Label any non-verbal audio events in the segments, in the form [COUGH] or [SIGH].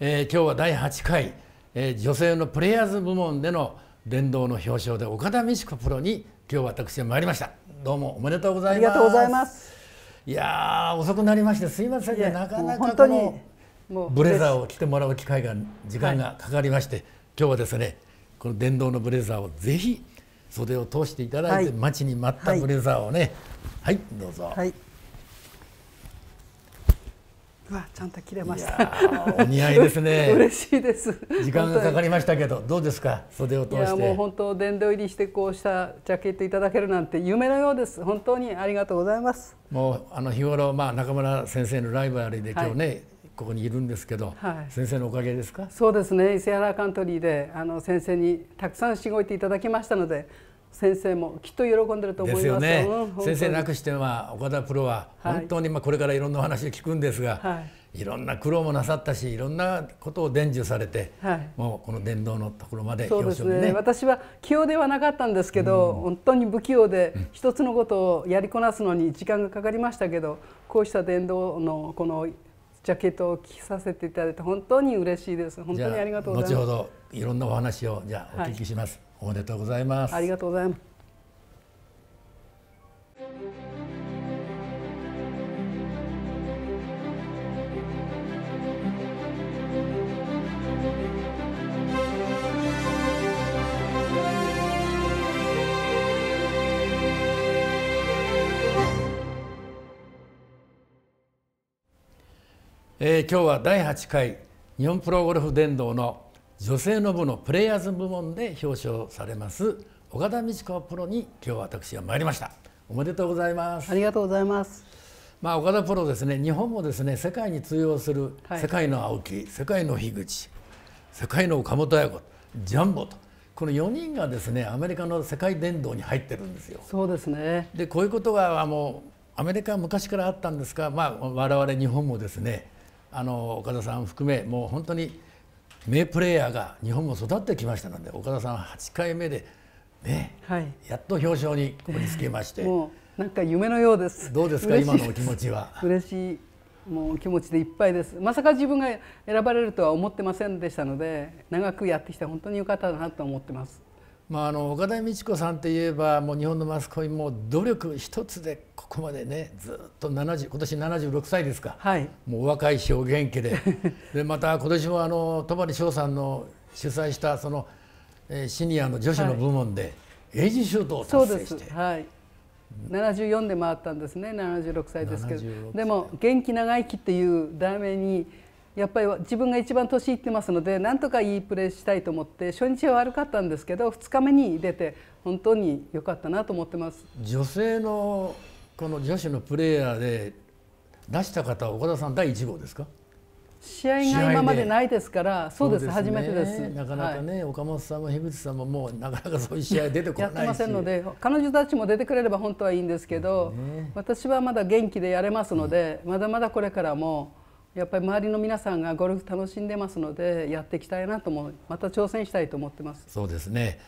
えー、今日は第8回、えー、女性のプレイヤーズ部門での伝道の表彰で岡田美智子プロに今日私は参りましたどうもおめでとうございますありがとうございますいや遅くなりましてすいませんねなかなかこのブレザーを着てもらう機会が時間がかかりまして、はい、今日はですねこの電動のブレザーをぜひ袖を通していただいて、はい、待ちに待ったブレザーをね、はい、はい、どうぞ。はいわちゃんと切れました。お似合いですね。[LAUGHS] 嬉しいです。時間がかかりましたけどどうですか袖を通して。いやもう本当殿堂入りしてこうしたジャケットいただけるなんて夢のようです。本当にありがとうございます。もうあの日頃まあ中村先生のライバルで今日ね、はい、ここにいるんですけど、はい、先生のおかげですか。そうですね伊勢原カントリーであの先生にたくさんしごいていただきましたので。先生もきっと喜んでると思いますよね、うん、先生なくしては岡田プロは本当にまあこれからいろんなお話を聞くんですが、はい、いろんな苦労もなさったしいろんなことを伝授されて、はい、もうこの伝道のところまで、ね、そうですね私は器用ではなかったんですけど、うん、本当に不器用で一つのことをやりこなすのに時間がかかりましたけど、こうした伝道のこのジャケットを着させていただいて本当に嬉しいです。本当にありがとう後ほどいろんなお話をじゃお聞きします、はい、おめでとうございます。ありがとうございます。え今日は第8回日本プロゴルフ殿堂の女性の部のプレイヤーズ部門で表彰されます岡田美智子プロに今日私は参りましたおめでとうございますありがとうございますまあ岡田プロですね日本もですね世界に通用する、世界の青木世界の樋口世界の岡本綾子ジャンボとこの4人がですねアメリカの世界殿堂に入ってるんですよそうですねでこういうことがもうアメリカは昔からあったんですが、まあ、我々日本もですねあの岡田さん含めもう本当に名プレーヤーが日本も育ってきましたので岡田さんは8回目でね、はい、やっと表彰にここにつけまして。[LAUGHS] なんか夢のようです。どうですか今のお気持ちは。嬉しい。もう気持ちでいっぱいです。まさか自分が選ばれるとは思ってませんでしたので、長くやってきて本当に良かったなと思ってます。まあ、あの岡田美智子さんといえばもう日本のマスコミも努力一つでここまでねずっと70今年76歳ですか、はい、もうお若いしお元気で [LAUGHS] でまた今年もあの戸張翔さんの主催したその、えー、シニアの女子の部門で英字シュートを達成して、はい、74で回ったんですね76歳ですけどでも「元気長生き」っていう題名に。やっぱり自分が一番年いってますのでなんとかいいプレーしたいと思って初日は悪かったんですけど2日目に出て本当に良かったなと思ってます女性のこの女子のプレーヤーで出した方は岡田さん第1号ですか試合が今までないですからそうです、ね、初めてですなかなかね、はい、岡本さんも樋口さんももうなかなかそういう試合出てこないしやってませんので彼女たちも出てくれれば本当はいいんですけど、ね、私はまだ元気でやれますので、うん、まだまだこれからも。やっぱり周りの皆さんがゴルフ楽しんでますのでやっていきたいなと思うまた挑戦したいと思ってますそうですね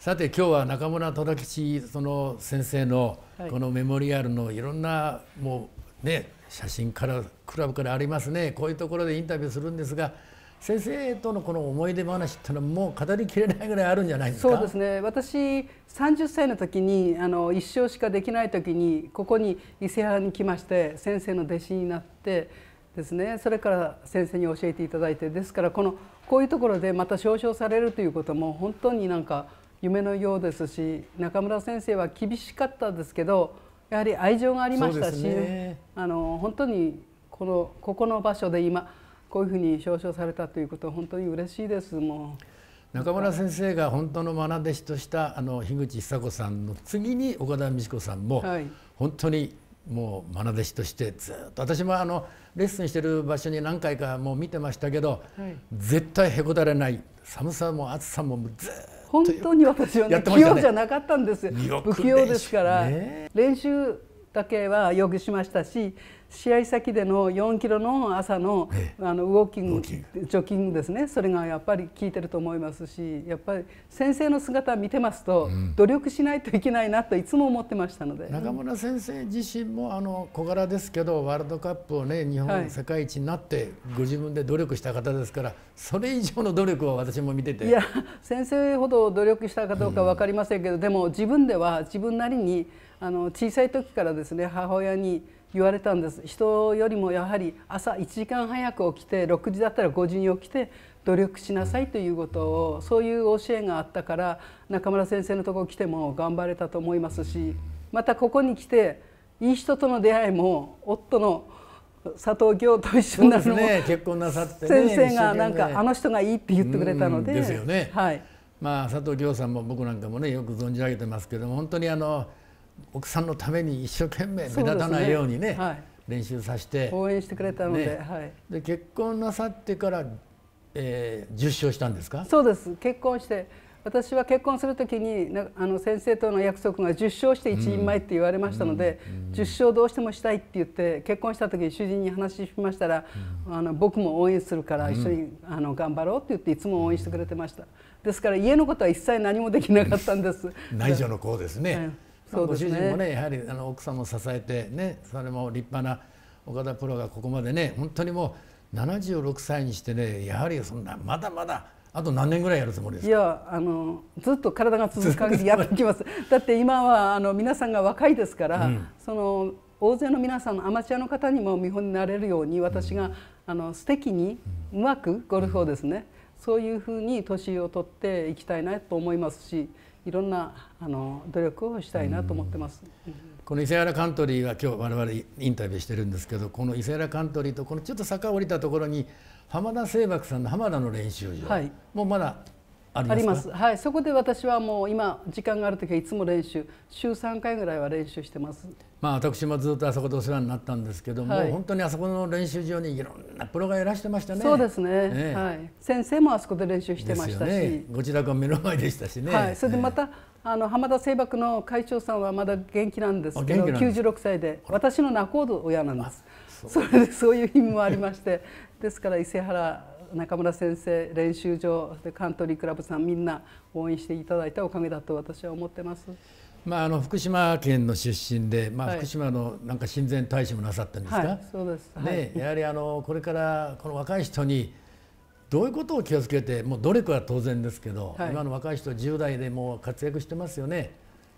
さて今日は中村忠吉その先生のこのメモリアルのいろんなもうね写真からクラブからありますねこういうところでインタビューするんですが先生とのこの思い出話っていうのはもう語りきれないぐらいあるんじゃないですかそうですね私30歳の時にあの一生しかできない時にここに伊勢原に来まして先生の弟子になって。ですねそれから先生に教えていただいてですからこのこういうところでまた召集されるということも本当になんか夢のようですし中村先生は厳しかったですけどやはり愛情がありましたし、ね、あの本当にこのここの場所で今こういうふうに召集されたということは本当に嬉しいですもう。中村先生が本当の愛弟子としたあの樋口久子さんの次に岡田美智子さんも本当にもう眼弟子としてずっと私もあのレッスンしてる場所に何回かもう見てましたけど、はい、絶対へこたれない寒さも暑さもずっと本当に私はね、ね、器用じゃなかったんですよ不器用ですから、ね、練習だけはよくしましたし試合先での4キロの朝の,、あのウォーキングジョキングですねそれがやっぱり効いてると思いますしやっぱり先生の姿見てますと、努力しないといけないなといつも思ってましたので中村先生自身もあの小柄ですけどワールドカップをね日本世界一になってご自分で努力した方ですからそれ以上の努力を私も見てていや先生ほど努力したかどうか分かりませんけど、でも自分では自分なりにあの小さい時からですね母親に言われたんです人よりもやはり朝1時間早く起きて6時だったら5時に起きて努力しなさいということをそういう教えがあったから中村先生のところ来ても頑張れたと思いますしまたここに来ていい人との出会いも夫の佐藤京と一緒になるのも、ね、結婚なさって、ね、先生がなんかあの人がいいって言ってくれたので。ですよね。はいまあ、佐藤京さんも僕なんかもねよく存じ上げてますけども本当にあの奥さんのために一生懸命目立たないようにね、ねはい、練習させて応援してくれたのでね、はい、で結婚なさってから、えー、受賞したんですかそうです結婚して私は結婚するときにあの先生との約束が10勝して一人前って言われましたので、うん、10勝どうしてもしたいって言って結婚した時に主人に話しましたら、うん、あの僕も応援するから一緒に、あの頑張ろうって言っていつも応援してくれてましたですから家のことは一切何もできなかったんです [LAUGHS] 内助の功ですね、ご主人もねやはりあの奥さんも支えてねそれも立派な岡田プロがここまでね本当にもう76歳にしてねやはりそんなまだまだあと何年ぐらいやるつもりですいやあのずっと体が続く限りやっていきます [LAUGHS] だって今はあの皆さんが若いですから、うん、その大勢の皆さんアマチュアの方にも見本になれるように私が、うん、あの素敵にうまくゴルフをですね、うん、そういうふうに年を取っていきたいなと思いますし。いろんなあの努力をしたいなと思ってます、うん、この伊勢原カントリーは今日我々インタビューしてるんですけどこの伊勢原カントリーとこのちょっと坂を降りたところに浜田清幕さんの浜田の練習場、はい、もうまだありますはい、そこで私はもう今時間がある時はいつも練習週3回ぐらいは練習してます。まあ、私もずっとあそこでお世話になったんですけども、はい、本当にあそこの練習場にいろんなプロがいらしてましたね。そうですね。ねはい。先生もあそこで練習してましたし、ね、ご自宅は目の前でしたしね。はい。それでまた、ね、あの浜田製箔の会長さんはまだ元気なんですけど、96歳で私の仲人親なんです。そそれでそういう意味もありまして、ですから伊勢原中村先生練習場でカントリークラブさんみんな応援していただいたおかげだと私は思ってます。まあ、あの福島県の出身で、まあ、福島のなんか親善大使もなさったんですか、はい、そうです、はい、ね、やはりあのこれからこの若い人にどういうことを気をつけてもう努力は当然ですけど、はい、今の若い人10代でも活躍してますよね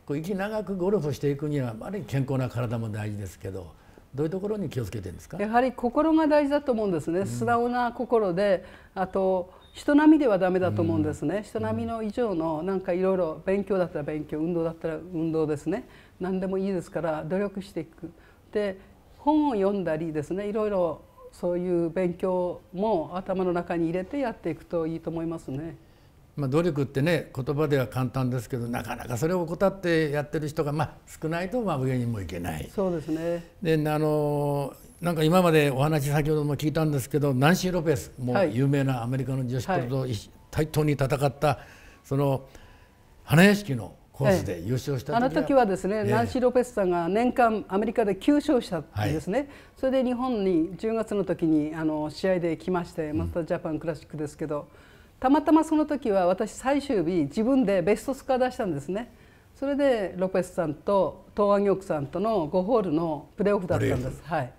こう息長くゴルフしていくにはあまり健康な体も大事ですけどどういうところに気をつけてるんですかやはり心が大事だと思うんですね、うん、素直な心であと人並みではダメだと思うんですね、うん、人並みの以上のなんかいろいろ勉強だったら勉強運動だったら運動ですね何でもいいですから努力していくで本を読んだりですねいろいろそういう勉強も頭の中に入れてやっていくといいと思いますね。まあ、努力ってね言葉では簡単ですけどなかなかそれを怠ってやってる人が、まあ、少ないとまあ上にもいけないそうですねであのなんか今までお話先ほども聞いたんですけどナンシー・ロペスも有名なアメリカの女子プロと、対等に戦ったその花屋敷のコースで優勝した時は、ええ、あの時はですね、え、ナンシー・ロペスさんが年間アメリカで9勝したんですね、はい、それで日本に10月の時にあの試合で来ましてマスタージャパンクラシックですけど。うんたまたまその時は私最終日自分でベストスコア出したんですねそれでロペスさんと東亜玉さんとの5ホールのプレーオフだったんですはい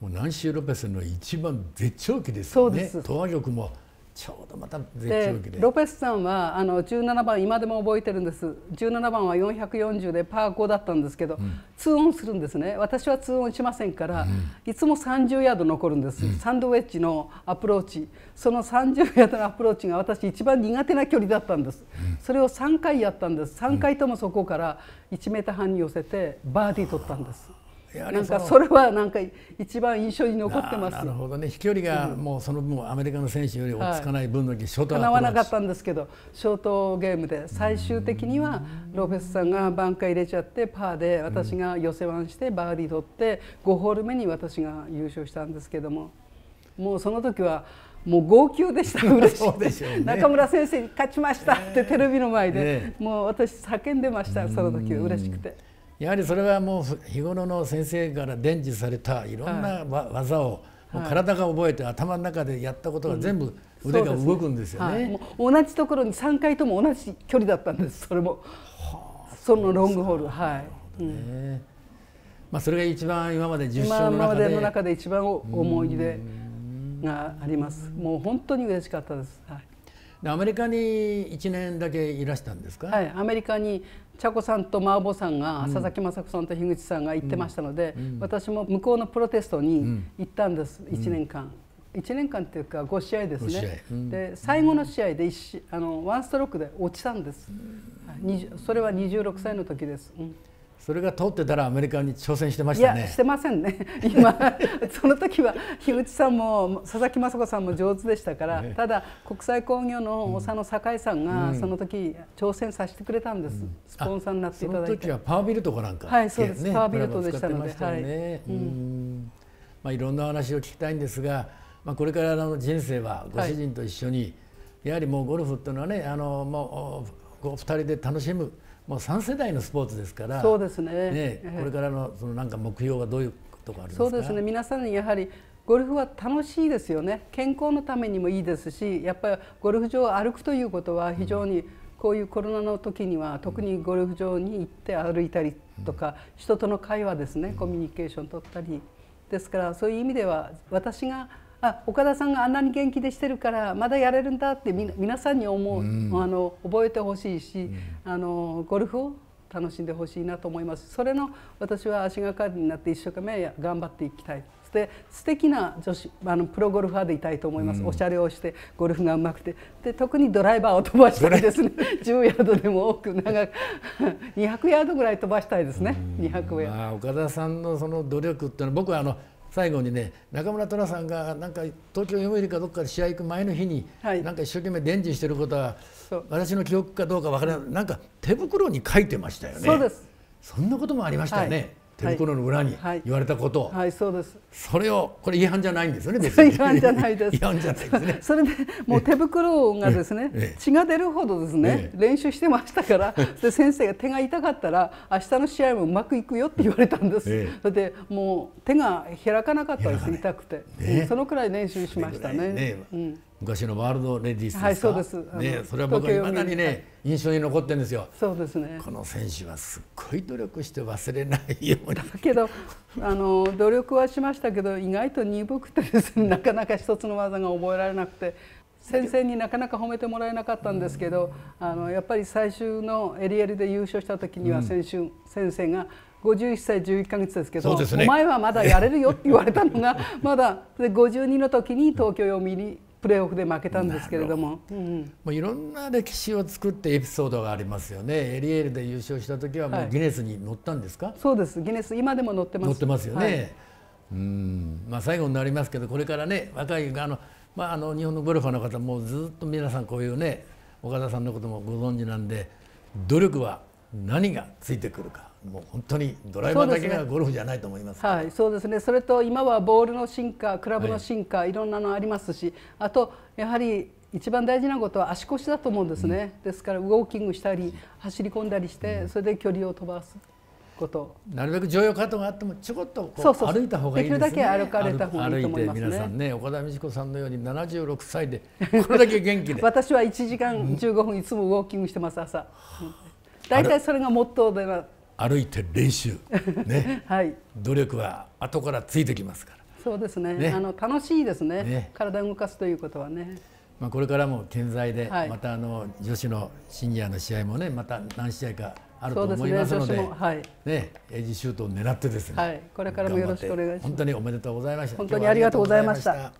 もうナンシー・ロペスの一番絶頂期ですよね東亜玉もちょうどまたでロペスさんはあの17番今でも覚えてるんです17番は440でパー5だったんですけど、うん、2オンするんですね私は2オンしませんから、うん、いつも30ヤード残るんです、うん、サンドウェッジのアプローチその30ヤードのアプローチが私一番苦手な距離だったんです、それを3回やったんです3回ともそこから1メーター半に寄せてバーディー取ったんです。なんかそれはなんか一番印象に残ってますなるほどね飛距離がもうその分アメリカの選手より落ち着かない分のショートはい、わなかったんですけどショートゲームで最終的にはロペスさんがバンカー入れちゃってパーで私が寄せワンしてバーディー取って5ホール目に私が優勝したんですけどももうその時はもう号泣でした嬉しい、ね、中村先生に勝ちましたってテレビの前で、もう私叫んでましたその時嬉しくて。やはりそれはもう日頃の先生から伝授されたいろんな技を、もう体が覚えて頭の中でやったことが全部腕が動くんですよねうんねはい、同じところに3回とも同じ距離だったんですそれも、はあ、そのロングホールはい、ねうん、まあ、それが一番今まで10勝の中で今までの中で一番思い出がありますもう本当に嬉しかったです、はい、でアメリカに1年だけいらしたんですかはいアメリカに茶子さんと麻婆さんが、佐々木雅子さんと樋口さんが行ってましたので、私も向こうのプロテストに行ったんです、1年間。1年間というか5試合ですね、うん、で最後の試合で1あの1ストロークで落ちたんです、うん、それは26歳の時です。うんそれが通ってたらアメリカに挑戦してましたね。してませんね。[LAUGHS] 今その時は樋口さんも佐々木雅子さんも上手でしたから、ただ国際工業の長の酒井さんがその時挑戦させてくれたんです。うん、スポンサーになっていただいて。パワービルトかなんか。はい、そうです。ね、パワービルトでしたので、ね、はい。うん。まあいろんな話を聞きたいんですが、まあこれからの人生はご主人と一緒に、はい、やはりもうゴルフっていうのはね、あのもう。おう2人で楽しむもう3世代のスポーツですからそうですね、ね、これからのそのなんか目標はどういうとこありますかそうですね皆さんにやはりゴルフは楽しいですよね健康のためにもいいですしやっぱりゴルフ場を歩くということは非常にこういうコロナの時には特にゴルフ場に行って歩いたりとか人との会話ですねコミュニケーション取ったりですからそういう意味では私があ岡田さんがあんなに元気でしてるからまだやれるんだってみ皆さんに思う、うん、あの覚えてほしいし、うん、あのゴルフを楽しんでほしいなと思いますそれの私は足がかりになって一生懸命頑張っていきたいそして素敵な女子あのプロゴルファーでいたいと思います、うん、おしゃれをしてゴルフがうまくてで特にドライバーを飛ばしたいですね10 [LAUGHS] ヤードでも多く長く200 [LAUGHS] ヤードぐらい飛ばしたいですね、200ヤード、まあ、岡田さんのその努力っていうのは僕はあの最後にね中村寅さんがなんか東京読売かどっかで試合行く前の日に、はい、なんか一生懸命伝授してることは私の記憶かどうかわからないなんか手袋に書いてましたよね。そうですそんなこともありましたよね。はい手袋の裏に言われたこと、はい、はい、そうですそれをこれ違反じゃないんですよね [LAUGHS] 違反じゃないです違反じゃないですね [LAUGHS] それでもう手袋がですね、血が出るほどですね、練習してましたから [LAUGHS] で先生が手が痛かったら明日の試合もうまくいくよって言われたんです、ええ、でもう手が開かなかったです痛くて、ね、そのくらい練習しましたね。ねうん昔のワールドレディースですか、はい、そうですねそれは僕はいまだにね印象に残ってるんですよそうですねこの選手はすっごい努力して忘れないようにだけどあの努力はしましたけど意外と鈍くてですねなかなか一つの技が覚えられなくて先生になかなか褒めてもらえなかったんですけど、うん、あのやっぱり最終のエリエリで優勝した時には先週、うん、先生が51歳11か月ですけど、す、ね、お前はまだやれるよって言われたのがまだで52の時に東京読にプレーオフで負けたんですけれども、うん、もういろんな歴史を作ってエピソードがありますよねエリエールで優勝した時はもうギネスに乗ったんですか、はい、そうですギネス今でも乗ってます乗ってますよね、はい、うんまあ最後になりますけどこれからね若いあのまああの日本のゴルファーの方もずっと皆さんこういうね岡田さんのこともご存知なんで努力は何がついてくるかもう本当にドライバーだけがゴルフじゃないと思います、はい、そうですねそれと今はボールの進化クラブの進化、はい、いろんなのありますしあとやはり一番大事なことは足腰だと思うんですね、うん、ですからウォーキングしたり走り込んだりして、うん、それで距離を飛ばすことなるべく乗用カートがあってもちょこっとこう歩いた方がいいですねできるだけ歩かれた方がいいと思いますね皆さんね岡田美智子さんのように76歳でこれだけ元気で [LAUGHS] 私は1時間15分いつもウォーキングしてます朝、うん、大体それがモットーでな歩いて練習、[LAUGHS] ねはい、努力は後からついてきますからそうですね、ね、あの楽しいですね、ね、体を動かすということはね。まあ、これからも健在で、はい、またあの女子のシニアの試合もねまた何試合かあると思いますのでね、はい、ねエイジシュートを狙ってですね、はい、これからもよろしくお願いします本当におめでとうございました本当にありがとうございました